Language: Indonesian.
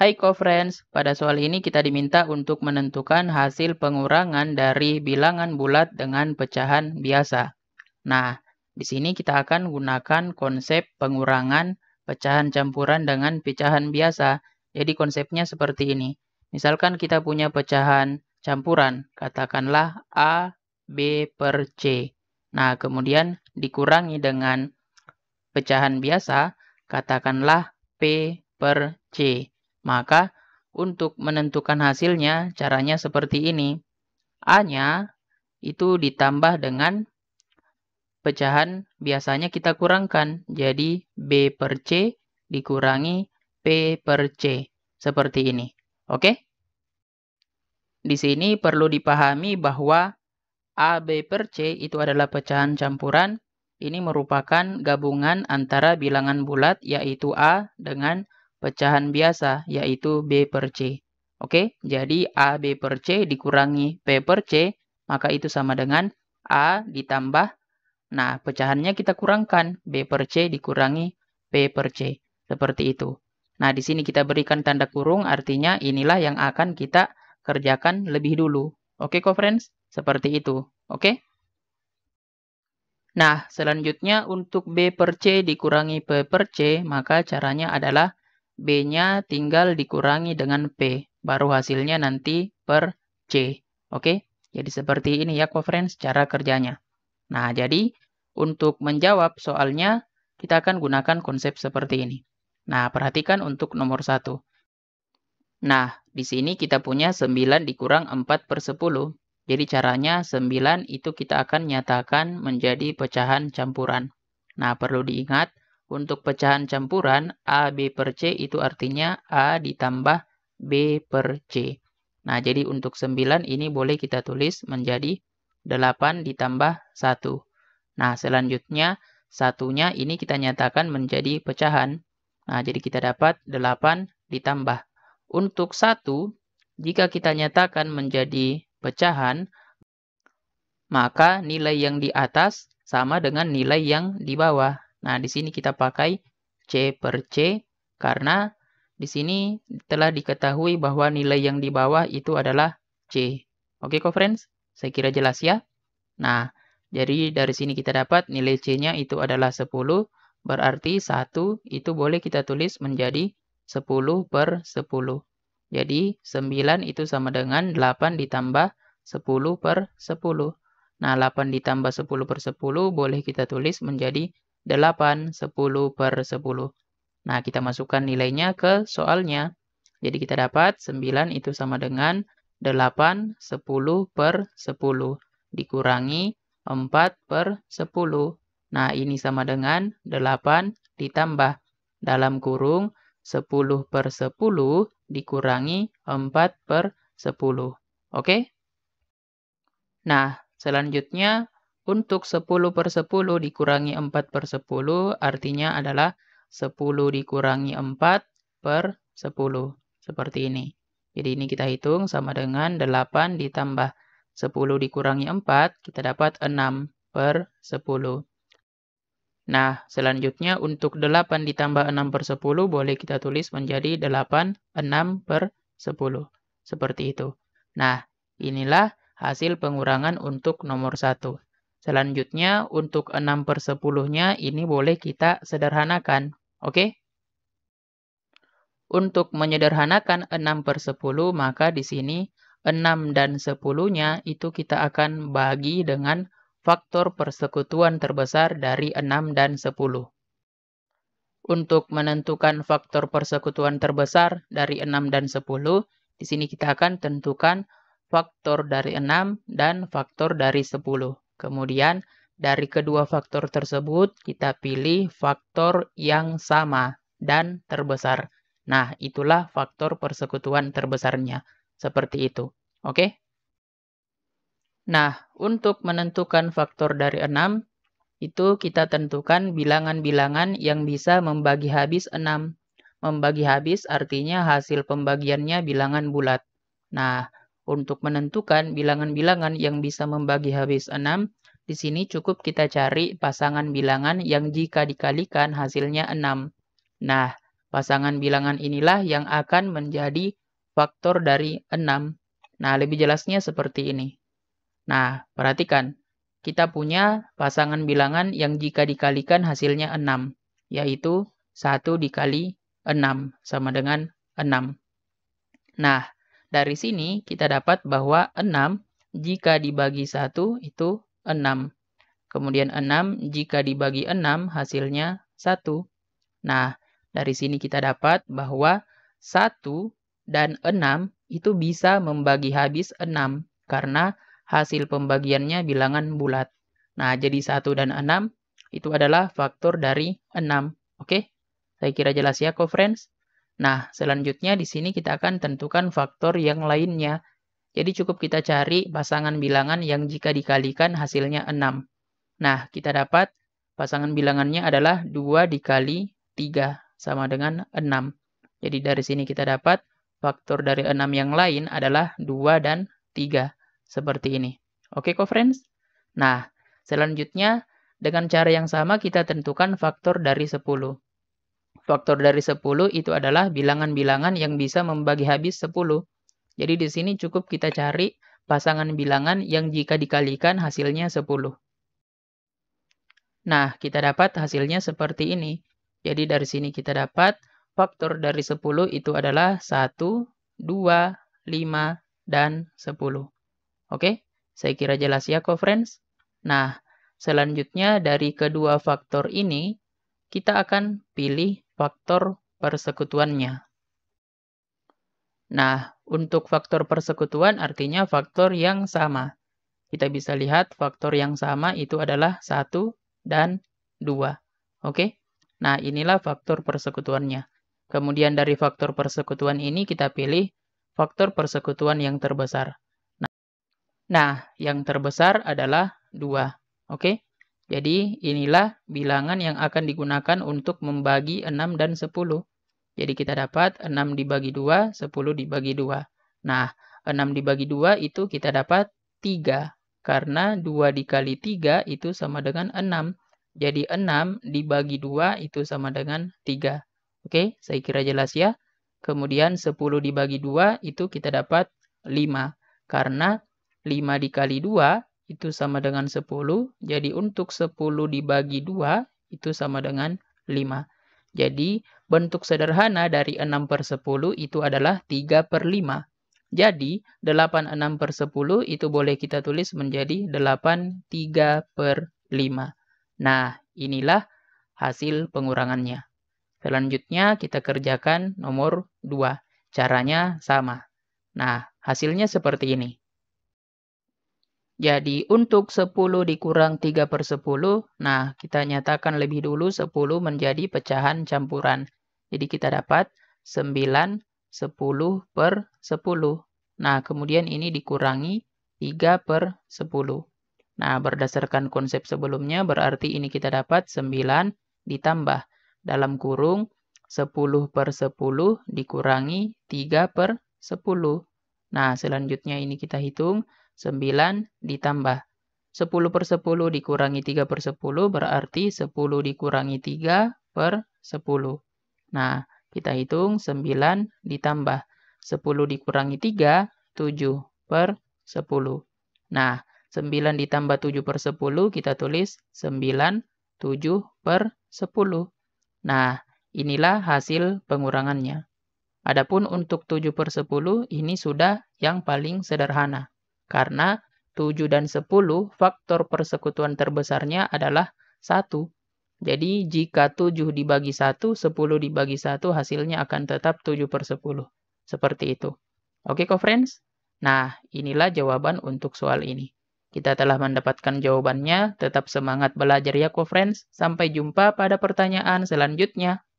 Hai co-friends, pada soal ini kita diminta untuk menentukan hasil pengurangan dari bilangan bulat dengan pecahan biasa. Nah, di sini kita akan gunakan konsep pengurangan pecahan campuran dengan pecahan biasa. Jadi konsepnya seperti ini. Misalkan kita punya pecahan campuran, katakanlah A, B per C. Nah, kemudian dikurangi dengan pecahan biasa, katakanlah P per C. Maka, untuk menentukan hasilnya, caranya seperti ini. A-nya itu ditambah dengan pecahan biasanya kita kurangkan. Jadi, B per C dikurangi P per C. Seperti ini. Oke? Di sini perlu dipahami bahwa AB per C itu adalah pecahan campuran. Ini merupakan gabungan antara bilangan bulat yaitu A dengan pecahan biasa yaitu B per C. Oke, jadi AB per C dikurangi P per C, maka itu sama dengan A ditambah. Nah, pecahannya kita kurangkan. B per C dikurangi P per C. Seperti itu. Nah, di sini kita berikan tanda kurung, artinya inilah yang akan kita kerjakan lebih dulu. Oke, kok friends? Seperti itu. Oke? Nah, selanjutnya untuk B per C dikurangi P per C, maka caranya adalah B-nya tinggal dikurangi dengan P. Baru hasilnya nanti per C. Oke, jadi seperti ini ya co-friends cara kerjanya. Nah, jadi untuk menjawab soalnya, kita akan gunakan konsep seperti ini. Nah, perhatikan untuk nomor satu. Nah, di sini kita punya 9 dikurang 4 per 10. Jadi caranya 9 itu kita akan nyatakan menjadi pecahan campuran. Nah, perlu diingat, untuk pecahan campuran, A, B per C itu artinya A ditambah B per C. Nah, jadi untuk 9 ini boleh kita tulis menjadi 8 ditambah 1. Nah, selanjutnya satunya ini kita nyatakan menjadi pecahan. Nah, jadi kita dapat 8 ditambah. Untuk 1, jika kita nyatakan menjadi pecahan, maka nilai yang di atas sama dengan nilai yang di bawah. Nah, di sini kita pakai C per C karena di sini telah diketahui bahwa nilai yang di bawah itu adalah C. Oke, okay, friends? Saya kira jelas ya. Nah, jadi dari sini kita dapat nilai C-nya itu adalah 10, berarti 1 itu boleh kita tulis menjadi 10 per 10. Jadi 9 itu sama dengan 8 ditambah 10 per 10. Nah, 8 ditambah 10 per 10 boleh kita tulis menjadi 8, 10 per 10. Nah, kita masukkan nilainya ke soalnya. Jadi kita dapat 9 itu sama dengan 8, 10 per 10. Dikurangi 4 per 10. Nah, ini sama dengan 8 ditambah dalam kurung 10 per 10 dikurangi 4 per 10. Oke? Nah, selanjutnya untuk 10 per 10 dikurangi 4 per 10 artinya adalah 10 dikurangi 4 per 10. Seperti ini. Jadi ini kita hitung sama dengan 8 ditambah 10 dikurangi 4, kita dapat 6 per 10. Nah, selanjutnya untuk 8 ditambah 6 per 10 boleh kita tulis menjadi 8, 6 per 10. Seperti itu. Nah, inilah hasil pengurangan untuk nomor 1. Selanjutnya, untuk 6 per 10-nya ini boleh kita sederhanakan. Oke? Okay? Untuk menyederhanakan 6 per 10, maka di sini 6 dan 10-nya itu kita akan bagi dengan faktor persekutuan terbesar dari 6 dan 10. Untuk menentukan faktor persekutuan terbesar dari 6 dan 10, di sini kita akan tentukan faktor dari 6 dan faktor dari 10. Kemudian dari kedua faktor tersebut kita pilih faktor yang sama dan terbesar. Nah, itulah faktor persekutuan terbesarnya. Seperti itu. Oke? Nah, untuk menentukan faktor dari 6, itu kita tentukan bilangan-bilangan yang bisa membagi habis 6. Membagi habis artinya hasil pembagiannya bilangan bulat. Nah, untuk menentukan bilangan-bilangan yang bisa membagi habis 6, di sini cukup kita cari pasangan bilangan yang jika dikalikan hasilnya 6. Nah, pasangan bilangan inilah yang akan menjadi faktor dari 6. Nah, lebih jelasnya seperti ini. Nah, perhatikan. Kita punya pasangan bilangan yang jika dikalikan hasilnya 6, yaitu 1 dikali 6 sama dengan 6. Nah, dari sini kita dapat bahwa 6 jika dibagi 1 itu 6. Kemudian 6 jika dibagi 6 hasilnya 1. Nah, dari sini kita dapat bahwa 1 dan 6 itu bisa membagi habis 6 karena hasil pembagiannya bilangan bulat. Nah, jadi 1 dan 6 itu adalah faktor dari 6. Oke, saya kira jelas ya, co-friends. Nah, selanjutnya di sini kita akan tentukan faktor yang lainnya. Jadi cukup kita cari pasangan bilangan yang jika dikalikan hasilnya 6. Nah, kita dapat pasangan bilangannya adalah 2 dikali 3 sama dengan 6. Jadi dari sini kita dapat faktor dari 6 yang lain adalah 2 dan 3. Seperti ini. Oke kok friends? Nah, selanjutnya dengan cara yang sama kita tentukan faktor dari 10 faktor dari 10 itu adalah bilangan-bilangan yang bisa membagi habis 10. Jadi di sini cukup kita cari pasangan bilangan yang jika dikalikan hasilnya 10. Nah, kita dapat hasilnya seperti ini. Jadi dari sini kita dapat faktor dari 10 itu adalah 1, 2, 5, dan 10. Oke, saya kira jelas ya kok friends. Nah, selanjutnya dari kedua faktor ini, kita akan pilih faktor persekutuannya. Nah, untuk faktor persekutuan artinya faktor yang sama. Kita bisa lihat faktor yang sama itu adalah 1 dan 2. Oke? Nah, inilah faktor persekutuannya. Kemudian dari faktor persekutuan ini kita pilih faktor persekutuan yang terbesar. Nah, yang terbesar adalah 2. Oke? Jadi inilah bilangan yang akan digunakan untuk membagi 6 dan 10. Jadi kita dapat 6 dibagi 2, 10 dibagi 2. Nah, 6 dibagi 2 itu kita dapat 3. Karena 2 dikali 3 itu sama dengan 6. Jadi 6 dibagi 2 itu sama dengan 3. Oke, saya kira jelas ya. Kemudian 10 dibagi 2 itu kita dapat 5. Karena 5 dikali 2 itu sama dengan 10. Jadi untuk 10 dibagi 2 itu sama dengan 5. Jadi bentuk sederhana dari 6 per 10 itu adalah 3 per 5. Jadi 86 per 10 itu boleh kita tulis menjadi 83 per 5. Nah inilah hasil pengurangannya. Selanjutnya kita kerjakan nomor 2. Caranya sama. Nah hasilnya seperti ini. Jadi untuk 10 dikurang 3 per 10, nah kita nyatakan lebih dulu 10 menjadi pecahan campuran. Jadi kita dapat 9 10 per 10. Nah kemudian ini dikurangi 3 per 10. Nah berdasarkan konsep sebelumnya berarti ini kita dapat 9 ditambah dalam kurung 10 per 10 dikurangi 3 per 10. Nah selanjutnya ini kita hitung 9 ditambah. 10 per 10 dikurangi 3 per 10 berarti 10 dikurangi 3 per 10. Nah, kita hitung 9 ditambah. 10 dikurangi 3, 7 per 10. Nah, 9 ditambah 7 per 10 kita tulis 9, 7 per 10. Nah, inilah hasil pengurangannya. Adapun untuk 7 per 10 ini sudah yang paling sederhana. Karena 7 dan 10 faktor persekutuan terbesarnya adalah 1. Jadi jika 7 dibagi 1, 10 dibagi 1 hasilnya akan tetap 7 per 10. Seperti itu. Oke kok friends? Nah, inilah jawaban untuk soal ini. Kita telah mendapatkan jawabannya, tetap semangat belajar ya kok friends. Sampai jumpa pada pertanyaan selanjutnya.